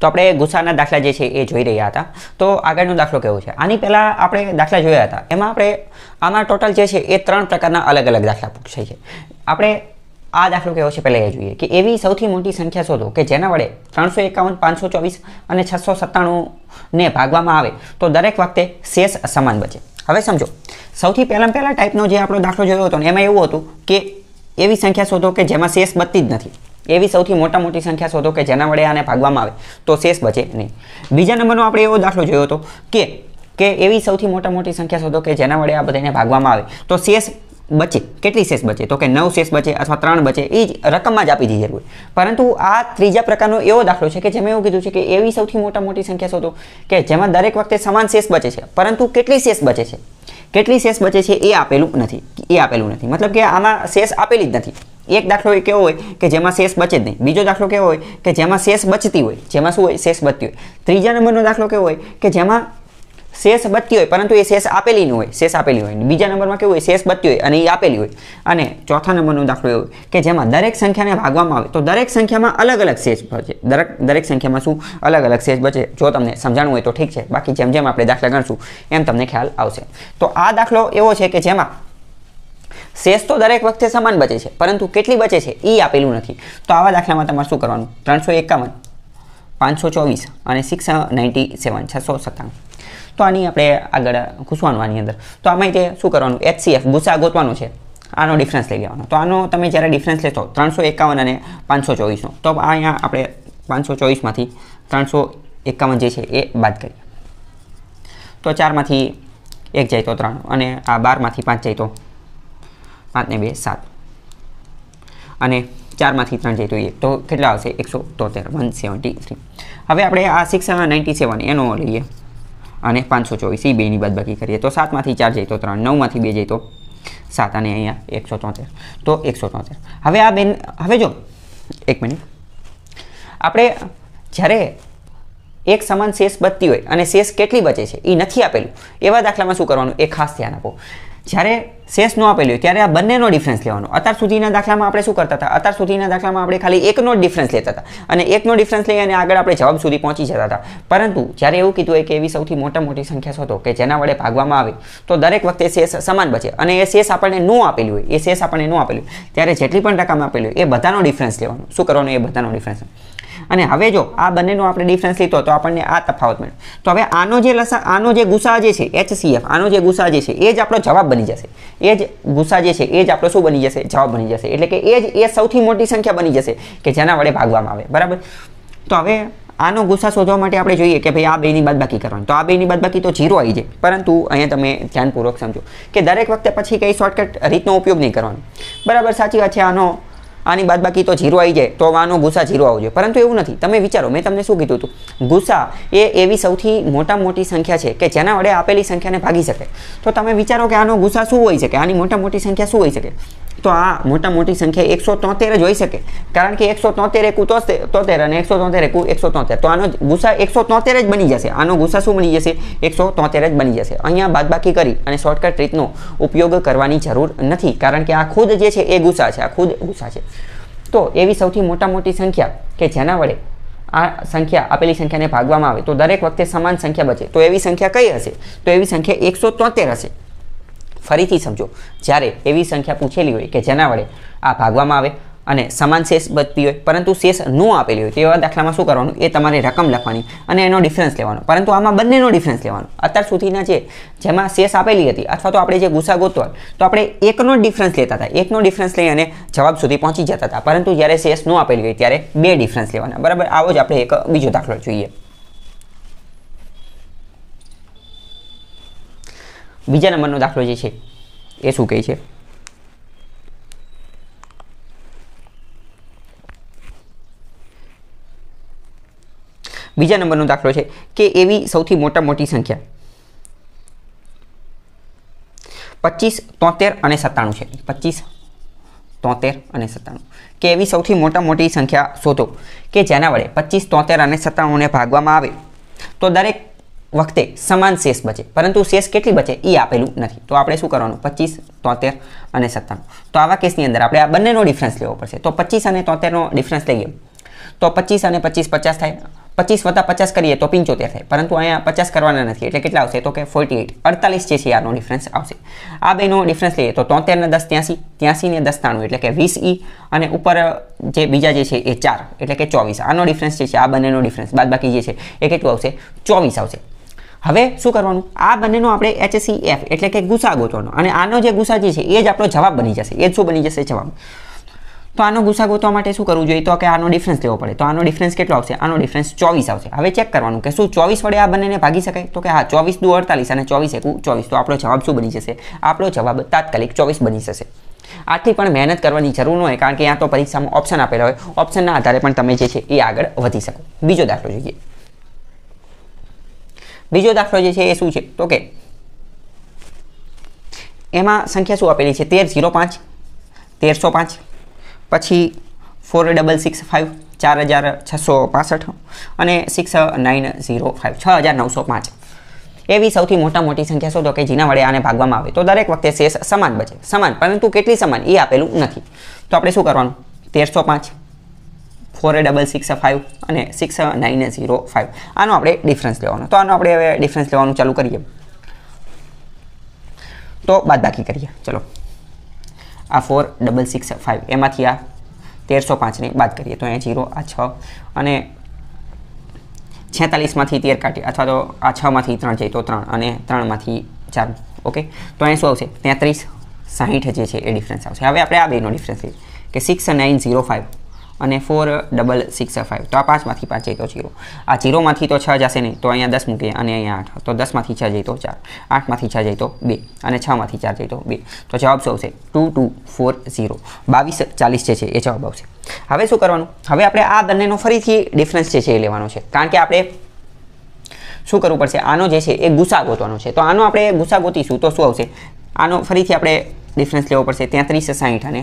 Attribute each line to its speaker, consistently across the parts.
Speaker 1: તો આપણે ગુસ્સાના દાખલા જે છે એ જોઈ રહ્યા હતા તો આગળનો દાખલો કેવો છે આની પહેલાં આપણે દાખલા જોયા હતા એમાં આપણે આમાં ટોટલ જે છે એ ત્રણ પ્રકારના અલગ અલગ દાખલા પૂછાય છે આપણે આ દાખલો કેવો છે પહેલાં એ જોઈએ કે એવી સૌથી મોટી સંખ્યા શોધો કે જેના વડે ત્રણસો એકાવન પાંચસો ચોવીસ અને છસો સત્તાણુંને ભાગવામાં આવે તો દરેક વખતે શેષ સમાન બચે હવે સમજો સૌથી પહેલાં પહેલાં ટાઈપનો જે આપણો દાખલો જોયો હતો ને એમાં એવું હતું કે એવી સંખ્યા શોધો કે જેમાં શેષ બચતી જ નથી એવી સૌથી મોટા મોટી સંખ્યા શોધો કે જેના વડે આને ભાગવામાં આવે તો શેષ બચે નહીં બીજા નંબરનો આપણે એવો દાખલો જોયો હતો કે કે એવી સૌથી મોટા મોટી સંખ્યા શોધો કે જેના વડે આ બધાને ભાગવામાં આવે તો શેષ બચે કેટલી શેષ બચે તો કે નવ શેષ બચે અથવા ત્રણ બચે એ જ રકમમાં જ આપી દીધી હોય પરંતુ આ ત્રીજા પ્રકારનો એવો દાખલો છે કે જેમાં એવું કીધું છે કે એવી સૌથી મોટા મોટી સંખ્યા શોધો કે જેમાં દરેક વખતે સમાન શેષ બચે છે પરંતુ કેટલી શેષ બચે છે કેટલી શેષ બચે છે એ આપેલું નથી એ આપેલું નથી મતલબ કે આમાં શેષ આપેલી જ નથી એક દાખલો એ કેવો હોય કે જેમાં શેષ બચે જ નહીં બીજો દાખલો કેવો હોય કે જેમાં શેષ બચતી હોય જેમાં શું હોય શેષ બચતી હોય ત્રીજા નંબરનો દાખલો કેવો હોય કે જેમાં શેષ બચતી હોય પરંતુ એ શેષ આપેલી ન હોય શેષ આપેલી હોય બીજા નંબરમાં કેવું હોય શેષ બચતી હોય અને એ આપેલી હોય અને ચોથા નંબરનો દાખલો એવો કે જેમાં દરેક સંખ્યાને ભાગવામાં આવે તો દરેક સંખ્યામાં અલગ અલગ શેષ બચે દરેક દરેક સંખ્યામાં શું અલગ અલગ શેષ બચે જો તમને સમજાણું હોય તો ઠીક છે બાકી જેમ જેમ આપણે દાખલા ગણશું એમ તમને ખ્યાલ આવશે તો આ દાખલો એવો છે કે જેમાં શેષ તો દરેક વખતે સમાન બચે છે પરંતુ કેટલી બચે છે એ આપેલું નથી તો આવા દાખલામાં તમારે શું કરવાનું ત્રણસો એકાવન પાંચસો ચોવીસ અને સિક્સ નાઇન્ટી સેવન છસો સત્તાણું તો આની આપણે આગળ ઘૂસવાનું આની અંદર તો આમાં તે શું કરવાનું એચસીએફ ગુસા ગોતવાનું છે આનો ડિફરન્સ લઈ લેવાનો તો આનો તમે જ્યારે ડિફરન્સ લેશો ત્રણસો એકાવન અને પાંચસો ચોવીસનો તો અહીંયા આપણે પાંચસો ચોવીસમાંથી ત્રણસો એકાવન જે છે એ બાદ કરીએ તો ચારમાંથી એક જાય તો ત્રણ અને આ બારમાંથી પાંચ જાય તો પાંચને બે સાત અને ચારમાંથી ત્રણ જઈ જોઈએ તો કેટલા આવશે એકસો તોતેર વન સેવન્ટી થ્રી હવે આપણે આ સિક્સ નાઇન્ટી સેવન એનો લઈએ અને પાંચસો ચોવીસ એ બેની બાદબાકી કરીએ તો સાતમાંથી ચાર જઈતો ત્રણ નવમાંથી બે જઈતો સાત અને અહીંયા એકસો તોતેર તો એકસો તોતેર હવે આ બેન હવે જો એક મિનિટ આપણે જ્યારે એક સમાન શેષ બચતી હોય અને શેષ કેટલી બચે છે એ નથી આપેલું એવા દાખલામાં શું કરવાનું એ ખાસ ધ્યાન આપો જ્યારે શેષનો આપેલું ત્યારે આ બંનેનો ડિફરન્સ લેવાનો અત્યાર સુધીના દાખલામાં આપણે શું કરતા હતા અત્યાર સુધીના દાખલામાં આપણે ખાલી એકનો જ ડિફરન્સ લેતા હતા અને એકનો ડિફરન્સ લઈ અને આગળ આપણે જવાબ સુધી પહોંચી જતા હતા પરંતુ જ્યારે એવું કીધું હોય કે એવી સૌથી મોટા મોટી સંખ્યા શોધો કે જેના વડે ભાગવામાં આવે તો દરેક વખતે શેષ સમાન બચે અને એ શેષ આપણને ન આપેલું હોય એ શેષ આપણને ન આપેલું હોય ત્યારે જેટલી પણ રકમ આપેલી હોય એ બધાનો ડિફરન્સ લેવાનો શું કરવાનો એ બધાનો ડિફરન્સ અને હવે જો આ બંનેનો આપણે ડિફરન્સ લીધો તો આપણને આ તફાવત મળે તો હવે આનો જે લસા આનો જે ગુસા જે છે એચસીએફ આનો જે ગુસા જે છે એ જ આપણો જવાબ બની જશે એ જ ગુસ્સા જે છે એ જ આપણો શું બની જશે જવાબ બની જશે એટલે કે એ જ એ સૌથી મોટી સંખ્યા બની જશે કે જેના વડે ભાગવામાં આવે બરાબર તો હવે આનો ગુસ્સા શોધવા માટે આપણે જોઈએ કે ભાઈ આ બેની બાદબાકી કરવાની તો આ બેની બાદબાકી તો જીરો આવી જાય પરંતુ અહીંયા તમે ધ્યાનપૂર્વક સમજો કે દરેક વખતે પછી કંઈ શોર્ટકટ રીતનો ઉપયોગ નહીં કરવાનો બરાબર સાચી વાત છે આનો આની બાદબાકી તો જીરો આવી જાય તો આનો ગુસ્સા જીરો આવજો પરંતુ એવું નથી તમે વિચારો મેં તમને શું કીધું હતું ગુસ્સા એ એવી સૌથી મોટા મોટી સંખ્યા છે કે જેના વડે આપેલી સંખ્યાને ભાગી શકે તો તમે વિચારો કે આનો ગુસ્સા શું હોય શકે આની મોટા મોટી સંખ્યા શું હોઈ શકે તો આ મોટા મોટી સંખ્યા એકસો તોતેર જ હોઈ શકે કારણ કે એકસો તોતેર એકુ તોતેર અને એકસો તોતેર એકુ એકસો તોતેર તો આનો ગુસા એકસો તોતેર જ બની જશે આનો ગુસા શું બની જશે એકસો તોતેર જ બની જશે અહીંયા બાદબાકી કરી અને શોર્ટકટ રીતનો ઉપયોગ કરવાની જરૂર નથી કારણ કે આ ખુદ જે છે એ ગુસ્સા છે આ ખુદ ગુસા છે તો એવી સૌથી મોટા મોટી સંખ્યા કે જેના વડે આ સંખ્યા આપેલી સંખ્યાને ભાગવામાં આવે તો દરેક વખતે સમાન સંખ્યા બચે તો એવી સંખ્યા કઈ હશે તો એવી સંખ્યા એકસો તોતેર હશે ફરીથી સમજો જ્યારે એવી સંખ્યા પૂછેલી હોય કે જેના વડે આ ભાગવામાં આવે અને સમાન શેષ બચતી હોય પરંતુ શેષ ન આપેલી હોય તેવા દાખલામાં શું કરવાનું એ તમારે રકમ લખવાની અને એનો ડિફરન્સ લેવાનો પરંતુ આમાં બંનેનો ડિફરન્સ લેવાનો અત્યાર સુધીના જે જેમાં શેષ આપેલી હતી અથવા તો આપણે જે ગુસ્સા ગોતવા તો આપણે એકનો ડિફરન્સ લેતા હતા એકનો ડિફરન્સ લઈ અને જવાબ સુધી પહોંચી જતા હતા પરંતુ જ્યારે શેષ ન આપેલી હોય ત્યારે બે ડિફરન્સ લેવાના બરાબર આવો જ આપણે એક બીજો દાખલો જોઈએ બીજા નંબરનો દાખલો જે છે એ શું કહે છે બીજા નંબરનો દાખલો છે કે એવી સૌથી મોટા મોટી સંખ્યા પચીસ તોતેર અને સત્તાણું છે પચીસ તોતેર અને સત્તાણું કે એવી સૌથી મોટા મોટી સંખ્યા શોધો કે જેના વડે પચીસ તોતેર અને સત્તાણુંને ભાગવામાં આવે તો દરેક વખતે સમાન શેષ બચે પરંતુ શેષ કેટલી બચે એ આપેલું નથી તો આપણે શું કરવાનું પચીસ તોતેર અને સત્તાણું તો આવા કેસની અંદર આપણે આ બંનેનો ડિફરન્સ લેવો પડશે તો પચીસ અને તોતેરનો ડિફરન્સ લઈએ તો પચીસ અને પચીસ પચાસ થાય પચીસ વત્તા પચાસ કરીએ તો પંચોતેર થાય પરંતુ અહીંયા પચાસ કરવાના નથી એટલે કેટલા આવશે તો કે ફોર્ટી એઇટ અડતાલીસ જે છે આનો ડિફરન્સ આવશે આ બેનો ડિફરન્સ લઈએ તો તોતેર ને દસ ત્યાંસી ત્યાંસી ને દસ એટલે કે વીસ ઈ અને ઉપર જે બીજા જે છે એ ચાર એટલે કે ચોવીસ આનો ડિફરન્સ જે છે આ બંનેનો ડિફરન્સ બાકી જે છે એ કેટલું આવશે ચોવીસ આવશે હવે શું કરવાનું આ બંનેનો આપણે એચસી એફ એટલે કે ગુસા ગોતવાનો અને આનો જે ગુસાજી છે એ જ આપણો જવાબ બની જશે એ જ શું બની જશે જવાબ તો આનો ગુસા ગોતવા માટે શું કરવું જોઈએ તો કે આનો ડિફરન્સ લેવો પડે તો આનો ડિફરન્સ કેટલો આવશે આનો ડિફરન્સ ચોવીસ આવશે હવે ચેક કરવાનું કે શું ચોવીસ વડે આ બંનેને ભાગી શકાય તો કે હા ચોવીસ દુ અડતાલીસ અને ચોવીસ એકું ચોવીસ તો આપણો જવાબ શું બની જશે આપણો જવાબ તાત્કાલિક ચોવીસ બની જશે આથી પણ મહેનત કરવાની જરૂર ન હોય કારણ કે ત્યાં તો પરીક્ષામાં ઓપ્શન આપેલા હોય ઓપ્શનના આધારે પણ તમે જે છે એ આગળ વધી શકો બીજો દાખલો જોઈએ બીજો દાખલો જે છે એ શું છે તો કે એમાં સંખ્યા શું આપેલી છે તેર ઝીરો પાંચ તેરસો પાંચ પછી ફોર ડબલ સિક્સ ફાઇવ ચાર હજાર છસો પાસઠ અને સિક્સ નાઇન ઝીરો ફાઇવ છ હજાર નવસો પાંચ એવી સૌથી મોટા મોટી સંખ્યા શોધો કે જેના વડે આને ભાગવામાં આવે તો દરેક વખતે શેષ સમાન બચે સમાન પરંતુ કેટલી સમાન એ આપેલું નથી તો આપણે શું કરવાનું તેરસો પાંચ ફોર ડબલ સિક્સ ફાઇવ અને સિક્સ નાઇન ઝીરો ફાઇવ આનો આપણે ડિફરન્સ લેવાનો તો આનો આપણે હવે ડિફરન્સ લેવાનું ચાલુ કરીએ તો બાદ બાકી કરીએ ચલો આ ફોર ડબલ સિક્સ ફાઇવ એમાંથી આ તેરસો પાંચની બાદ કરીએ તો અહીંયા ઝીરો આ છ અને છેતાલીસમાંથી તેર કાઢીએ અથવા તો આ છમાંથી ત્રણ જાય તો ત્રણ અને ત્રણમાંથી ચાર ઓકે તો અહીં શું આવશે તેત્રીસ સાહીઠ જે છે એ ડિફરન્સ આવશે હવે આપણે આ બેનો ડિફરન્સ લઈએ કે સિક્સ નાઇન ઝીરો ફાઇવ અને ફોર ડબલ સિક્સ ફાઇવ તો આ પાંચમાંથી પાંચ જઈતો તો આ જીરોમાંથી તો છ જશે નહીં તો અહીંયા દસ મૂકીએ અને અહીંયા આઠ તો દસમાંથી છ જઈતો ચાર આઠમાંથી છ જઈતો બે અને છમાંથી ચાર જઈતો બે તો જવાબ શું આવશે ટુ ટુ ફોર ઝીરો બાવીસ ચાલીસ જે છે એ જવાબ આવશે હવે શું કરવાનું હવે આપણે આ બંનેનો ફરીથી ડિફરન્સ જે છે એ લેવાનો છે કારણ કે આપણે શું કરવું પડશે આનો જે છે એ ગુસા ગોતવાનો છે તો આનો આપણે ગુસા ગોતીશું તો શું આવશે આનો ફરીથી આપણે ડિફરન્સ લેવો પડશે તેત્રીસ સાહીઠ અને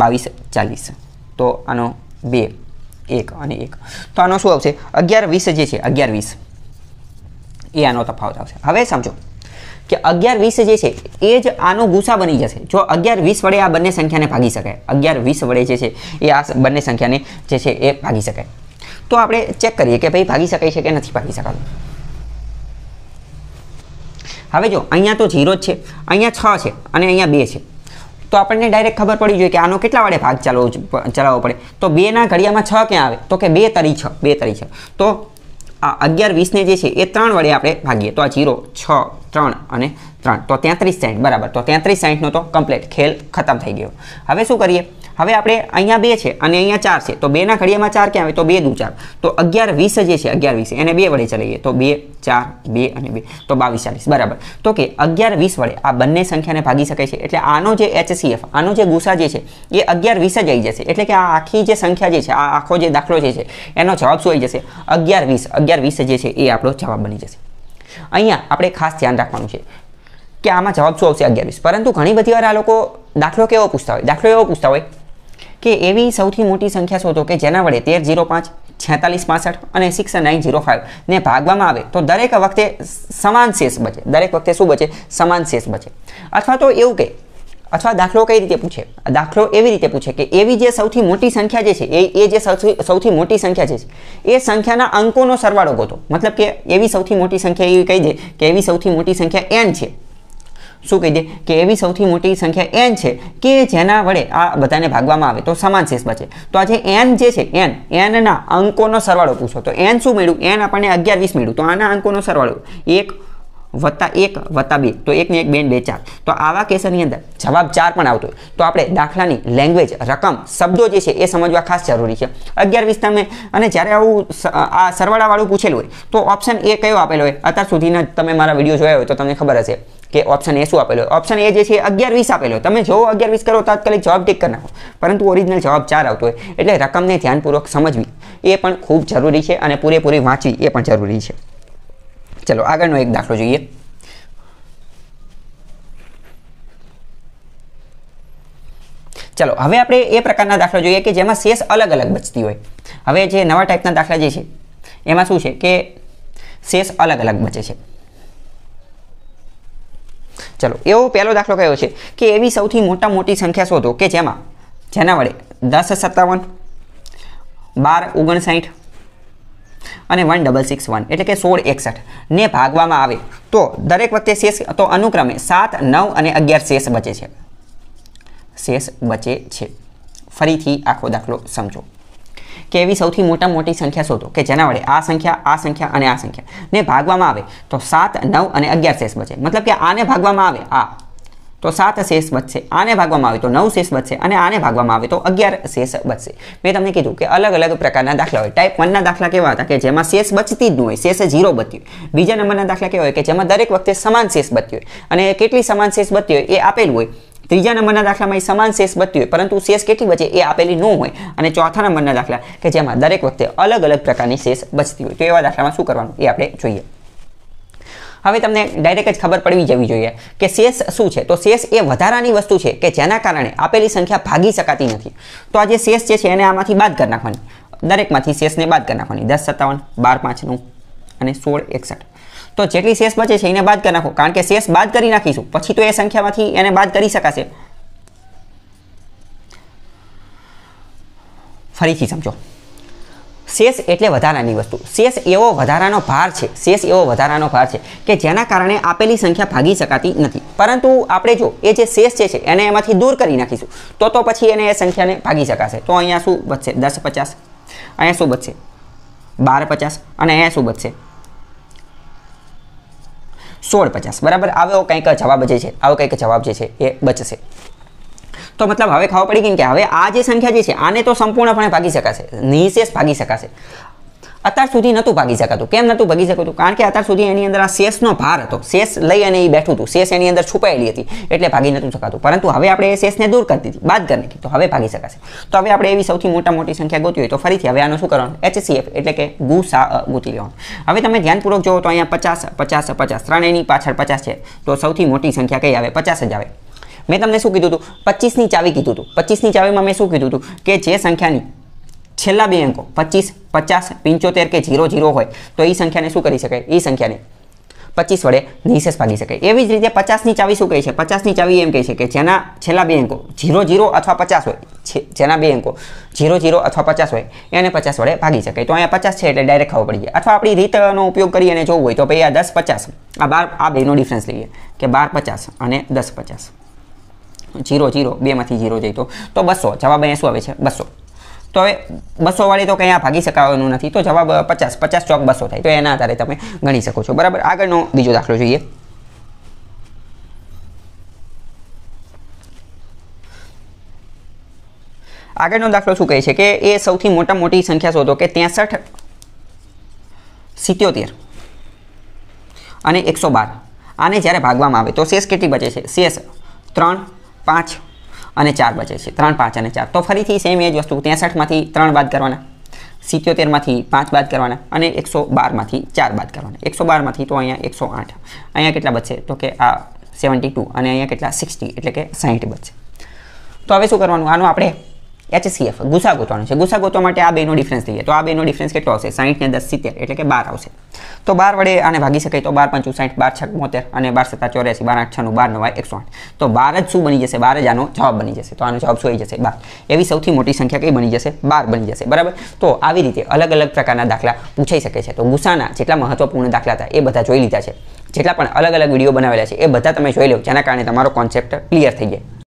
Speaker 1: બાવીસ ચાલીસ તો આનો બે એક અને એક તો આનો શું આવશે અગિયાર વીસ જે છે અગિયાર વીસ એ આનો તફાવત આવશે હવે સમજો કે અગિયાર વીસ જે છે એ જ આનો ગુસા બની જશે જો અગિયાર વીસ વડે આ બંને સંખ્યાને ભાગી શકાય અગિયાર વીસ વડે જે છે એ આ બંને સંખ્યાને જે છે એ ભાગી શકાય તો આપણે ચેક કરીએ કે ભાઈ ભાગી શકાય છે કે નથી ભાગી શકાતું હવે જો અહીંયા તો ઝીરો જ છે અહીંયા છ છે અને અહીંયા બે છે તો આપણને ડાયરેક્ટ ખબર પડી જોઈએ કે આનો કેટલા વડે ભાગ ચાલવો ચલાવવો પડે તો બેના ઘડિયામાં છ ક્યાં આવે તો કે બે તરી છ બે તરી છ તો આ અગિયાર વીસને જે છે એ ત્રણ વડે આપણે ભાગીએ તો આ જીરો છ ત્રણ અને ત્રણ તો તેત્રીસ સાઠ બરાબર તો તેત્રીસ સાઠનો તો કમ્પ્લીટ ખેલ ખતમ થઈ ગયો હવે શું કરીએ હવે આપણે અહીંયા બે છે અને અહીંયા ચાર છે તો બેના ઘડિયામાં ચાર ક્યાં આવે તો બે દુ ચાર તો અગિયાર વીસ જે છે અગિયાર વીસ એને બે વડે ચલાવીએ તો બે ચાર બે અને બે તો બાવીસ ચાલીસ બરાબર તો કે અગિયાર વીસ વડે આ બંને સંખ્યાને ભાગી શકે છે એટલે આનો જે એચસીએફ આનો જે ગુસા જે છે એ અગિયાર વીસ જ આવી જશે એટલે કે આ આખી જે સંખ્યા જે છે આ આખો જે દાખલો જે છે એનો જવાબ શું આવી જશે અગિયાર વીસ અગિયાર વીસ જે છે એ આપણો જવાબ બની જશે અહીંયા આપણે ખાસ ધ્યાન રાખવાનું છે કે આમાં જવાબ શું આવશે અગિયારવીસ પરંતુ ઘણી બધી વાર આ લોકો દાખલો કેવો પૂછતા હોય દાખલો એવો પૂછતા હોય કે એવી સૌથી મોટી સંખ્યા શોધો કે જેના વડે તેર ઝીરો પાંચ છેતાલીસ પાસઠ અને સિક્સ નાઇન જીરો ફાઇવને ભાગવામાં આવે તો દરેક વખતે સમાન શેષ બચે દરેક વખતે શું બચે સમાન શેષ બચે અથવા તો એવું કે અથવા દાખલો કઈ રીતે પૂછે દાખલો એવી રીતે પૂછે કે એવી જે સૌથી મોટી સંખ્યા જે છે એ એ જે સૌથી સૌથી મોટી સંખ્યા છે એ સંખ્યાના અંકોનો સરવાળો ગોતો મતલબ કે એવી સૌથી મોટી સંખ્યા એવી કહી દે કે એવી સૌથી મોટી સંખ્યા એન છે શું કહી દે કે એવી સૌથી મોટી સંખ્યા એન છે કે જેના વડે આ બધાને ભાગવામાં આવે તો સમાન શેષ બચે તો આજે એન જે છે એન એનના અંકોનો સરવાળો પૂછો તો એન શું મળ્યું એન આપણને અગિયાર વીસ મળ્યું તો આના અંકોનો સરવાળો એક વત્તા એક વત્તા બે તો એકને એક બેન બે ચાર તો આવા કેસની અંદર જવાબ ચાર પણ આવતો હોય તો આપણે દાખલાની લેંગ્વેજ રકમ શબ્દો જે છે એ સમજવા ખાસ જરૂરી છે અગિયાર વીસ તમે અને જ્યારે આવું આ સરવાળાવાળું પૂછેલું હોય તો ઓપ્શન એ કયો આપેલો હોય અત્યાર સુધીના તમે મારા વિડીયો જોયા હોય તો તમને ખબર હશે કે ઓપ્શન એ શું આપેલો ઓપ્શન એ જે છે અગિયાર વીસ આપેલો તમે જો અગિયાર વીસ કરો તાત્કાલિક જવાબ ટીક કરી નાખો પરંતુ ઓરિજિનલ જવાબ ચાર આવતો હોય એટલે રકમને ધ્યાનપૂર્વક સમજવી એ પણ ખૂબ જરૂરી છે અને પૂરેપૂરી વાંચવી એ પણ જરૂરી છે ચલો આગળનો એક દાખલો જોઈએ ચલો હવે આપણે એ પ્રકારના દાખલા જોઈએ કે જેમાં શેષ અલગ અલગ બચતી હોય હવે જે નવા ટાઈપના દાખલા જે છે એમાં શું છે કે શેષ અલગ અલગ બચે છે ચલો એવો પહેલો દાખલો કયો છે કે એવી સૌથી મોટા મોટી સંખ્યા શોધો કે જેમાં જેના વડે દસ સત્તાવન બાર ઓગણસાઠ અને વન ડબલ સિક્સ વન એટલે કે સોળ એકસઠ ને ભાગવામાં આવે તો દરેક વખતે શેષ તો અનુક્રમે સાત નવ અને અગિયાર શેષ બચે છે શેષ બચે છે ફરીથી આખો દાખલો સમજો કે એવી સૌથી મોટા મોટી સંખ્યા શોધો કે જેના વડે આ સંખ્યા આ સંખ્યા અને આ સંખ્યાને ભાગવામાં આવે તો સાત નવ અને અગિયાર શેષ બચે મતલબ કે આને ભાગવામાં આવે આ તો સાત શેષ બચશે આને ભાગવામાં આવે તો નવ શેષ બચશે અને આને ભાગવામાં આવે તો અગિયાર શેષ બચશે મેં તમને કીધું કે અલગ અલગ પ્રકારના દાખલા હોય ટાઈપ વનના દાખલા કેવા હતા કે જેમાં શેષ બચતી જ ન હોય શેષ ઝીરો હોય બીજા નંબરના દાખલા કેવા હોય કે જેમાં દરેક વખતે સમાન શેષ બત્યું હોય અને કેટલી સમાન શેષ બત્યું હોય એ આપેલું હોય ત્રીજા નંબરના દાખલામાં એ સમાન શેષ બચતી હોય પરંતુ શેષ કેટલી બચે એ આપેલી ન હોય અને ચોથા નંબરના દાખલા કે જેમાં દરેક વખતે અલગ અલગ પ્રકારની શેષ બચતી હોય તો એવા દાખલામાં શું કરવાનું એ આપણે જોઈએ હવે તમને ડાયરેક્ટ જ ખબર પડવી જવી જોઈએ કે શેષ શું છે તો શેષ એ વધારાની વસ્તુ છે કે જેના કારણે આપેલી સંખ્યા ભાગી શકાતી નથી તો આ જે શેષ જે છે એને આમાંથી બાદ કરી નાખવાની દરેકમાંથી શેષને બાદ કરી નાખવાની દસ સત્તાવન બાર પાંચનું અને સોળ એકસઠ તો જેટલી શેષ બચે છે એને બાદ કરી નાખો કારણ કે શેષ બાદ કરી નાખીશું પછી તો એ સંખ્યામાંથી એને બાદ કરી શકાશે ફરીથી સમજો શેષ એટલે વધારાની વસ્તુ શેષ એવો વધારાનો ભાર છે શેષ એવો વધારાનો ભાર છે કે જેના કારણે આપેલી સંખ્યા ભાગી શકાતી નથી પરંતુ આપણે જો એ જે શેષ છે એને એમાંથી દૂર કરી નાખીશું તો તો પછી એને એ સંખ્યાને ભાગી શકાશે તો અહીંયા શું વધશે દસ પચાસ અહીંયા શું વધશે બાર પચાસ અને અહીંયા શું વધશે સોળ પચાસ બરાબર આવો કંઈક જવાબ જે છે આવો કંઈક જવાબ જે છે એ બચશે તો મતલબ હવે ખબર પડી ગઈ કે હવે આ જે સંખ્યા જે છે આને તો સંપૂર્ણપણે ભાગી શકાશે નિશેષ ભાગી શકાશે અત્યાર સુધી નહોતું ભાગી શકાતું કેમ નહોતું ભાગી શકતું કારણ કે અત્યાર સુધી એની અંદર આ શેષનો ભાર હતો શેષ લઈ અને એ બેઠું હતું શેષ એની અંદર છુપાયેલી હતી એટલે ભાગી નહોતું શકાતું પરંતુ હવે આપણે એ શેષને દૂર કરી દીધી બાદ કરી નાખી તો હવે ભાગી શકાશે તો હવે આપણે એવી સૌથી મોટા મોટી સંખ્યા ગોતી હોય તો ફરીથી હવે આનું શું કરવાનું એચસીએફ એટલે કે ગુ સા ગોતી લેવાનું હવે તમે ધ્યાનપૂર્વક જોવો તો અહીંયા પચાસ પચાસ પચાસ ત્રણેયની પાછળ પચાસ છે તો સૌથી મોટી સંખ્યા કઈ આવે પચાસ જ આવે મેં તમને શું કીધું હતું પચીસની ચાવી કીધું હતું પચીસની ચાવીમાં મેં શું કીધું હતું કે જે સંખ્યાની છેલ્લા બે અંકો પચીસ પચાસ પંચોતેર કે ઝીરો ઝીરો હોય તો એ સંખ્યાને શું કરી શકાય એ સંખ્યાને પચીસ વડે નિશેષ ભાગી શકે એવી જ રીતે પચાસની ચાવી શું કહે છે પચાસની ચાવી એમ કહે છે કે જેના છેલ્લા બે અંકો ઝીરો ઝીરો અથવા પચાસ હોય જેના બે અંકો ઝીરો ઝીરો અથવા પચાસ હોય એને પચાસ વડે ભાગી શકે તો અહીંયા પચાસ છે એટલે ડાયરેક્ટ ખબર પડી જાય અથવા આપણી રીતનો ઉપયોગ કરી અને જોવું હોય તો ભાઈ આ દસ પચાસ આ બાર આ બેનો ડિફરન્સ લઈએ કે બાર પચાસ અને દસ પચાસ જીરો જીરો બેમાંથી જીરો જઈતો તો બસો જવાબ અહીંયા શું આવે છે બસો તો હવે બસો વાળી તો કંઈ આ ભાગી શકાવાનું નથી તો જવાબ પચાસ પચાસ ચોક બસો થાય તો એના આધારે તમે ગણી શકો છો બરાબર આગળનો બીજો દાખલો જોઈએ આગળનો દાખલો શું કહે છે કે એ સૌથી મોટા મોટી સંખ્યા શોધો કે ત્રેસઠ સિત્યોતેર અને એકસો બાર આને જ્યારે ભાગવામાં આવે તો શેષ કેટલી બચે છે શેષ ત્રણ પાંચ અને ચાર બચે છે ત્રણ પાંચ અને ચાર તો ફરીથી સેમ એ જ વસ્તુ ત્રેસઠમાંથી ત્રણ બાદ કરવાના સિત્યોતેરમાંથી પાંચ બાદ કરવાના અને એકસો બારમાંથી ચાર બાદ કરવાના એકસો બારમાંથી તો અહીંયા એકસો આઠ અહીંયા કેટલા બચશે તો કે આ સેવન્ટી ટુ અને અહીંયા કેટલા સિક્સટી એટલે કે સાહીઠ બચશે તો હવે શું કરવાનું આનું આપણે એચસીએફ ગુસા ગોતવાનો છે ગુસા ગોતવા માટે આ બેનો ડિફરન્સ લઈએ તો આ બેનો ડિફરન્સ કેટલો હશે સાહીઠ ને દસ સિત્તેર એટલે કે બાર આવશે તો બાર વડે આને ભાગી શકાય તો બાર પંચું સાઠ બાર છ મોતેર અને બાર સત્તા ચોર્યાસી બાર આઠ છનું બાર નવાય એકસો આઠ તો બાર જ શું બની જશે બાર જ આનો જવાબ બની જશે તો આનો જવાબ શું આવી જશે બાર એવી સૌથી મોટી સંખ્યા કઈ બની જશે બાર બની જશે બરાબર તો આવી રીતે અલગ અલગ પ્રકારના દાખલા પૂછાઈ શકે છે તો ગુસાના જેટલા મહત્વપૂર્ણ દાખલા હતા એ બધા જોઈ લીધા છે જેટલા પણ અલગ અલગ વિડીયો બનાવેલા છે એ બધા તમે જોઈ લો જેના કારણે તમારો કોન્સેપ્ટ ક્લિયર થઈ જાય